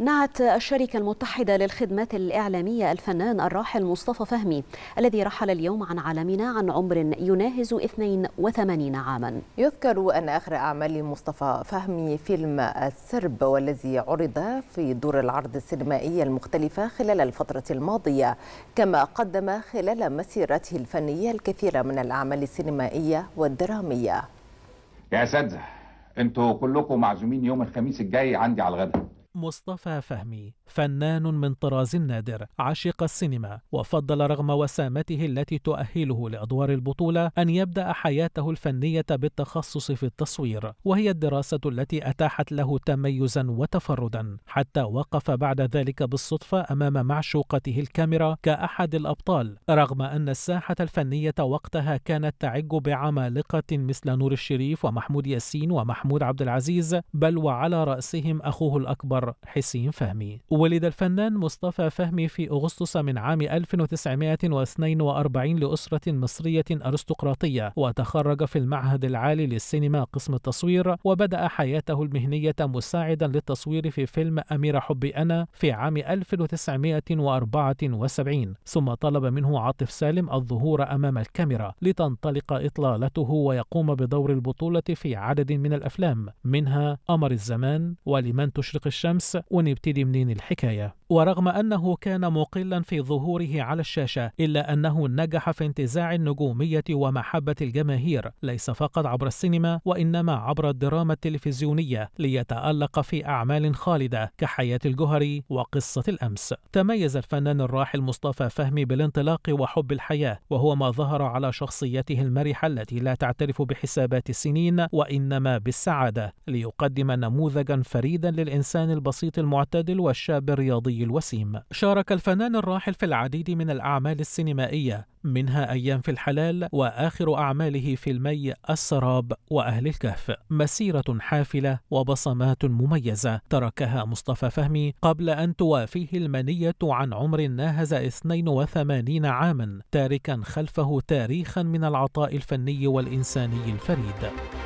نعت الشركة المتحدة للخدمات الإعلامية الفنان الراحل مصطفى فهمي الذي رحل اليوم عن عالمنا عن عمر يناهز 82 عاما يذكر أن آخر أعمال مصطفى فهمي فيلم السرب والذي عرض في دور العرض السينمائية المختلفة خلال الفترة الماضية كما قدم خلال مسيرته الفنية الكثير من الأعمال السينمائية والدرامية يا أساتذة انتوا كلكم معزومين يوم الخميس الجاي عندي على الغدا مصطفى فهمي فنان من طراز نادر عشق السينما وفضل رغم وسامته التي تؤهله لادوار البطوله ان يبدا حياته الفنيه بالتخصص في التصوير وهي الدراسه التي اتاحت له تميزا وتفردا حتى وقف بعد ذلك بالصدفه امام معشوقته الكاميرا كاحد الابطال رغم ان الساحه الفنيه وقتها كانت تعج بعمالقه مثل نور الشريف ومحمود ياسين ومحمود عبد العزيز بل وعلى راسهم اخوه الاكبر والمصور حسين فهمي ولد الفنان مصطفى فهمي في أغسطس من عام 1942 لأسرة مصرية أرستقراطية وتخرج في المعهد العالي للسينما قسم التصوير وبدأ حياته المهنية مساعدا للتصوير في فيلم أمير حب أنا في عام 1974 ثم طلب منه عاطف سالم الظهور أمام الكاميرا لتنطلق إطلالته ويقوم بدور البطولة في عدد من الأفلام منها أمر الزمان ولمن تشرق الشمس الشمس ونبتدي منين الحكاية ورغم أنه كان مقلا في ظهوره على الشاشة إلا أنه نجح في انتزاع النجومية ومحبة الجماهير ليس فقط عبر السينما وإنما عبر الدراما التلفزيونية ليتألق في أعمال خالدة كحياة الجهري وقصة الأمس تميز الفنان الراحل مصطفى فهمي بالانطلاق وحب الحياة وهو ما ظهر على شخصيته المرحة التي لا تعترف بحسابات السنين وإنما بالسعادة ليقدم نموذجا فريدا للإنسان البسيط المعتدل والشاب الرياضي الوسيم شارك الفنان الراحل في العديد من الأعمال السينمائية منها أيام في الحلال وآخر أعماله فيلمي السراب وأهل الكهف مسيرة حافلة وبصمات مميزة تركها مصطفى فهمي قبل أن توافيه المنية عن عمر ناهز 82 عاما تاركا خلفه تاريخا من العطاء الفني والإنساني الفريد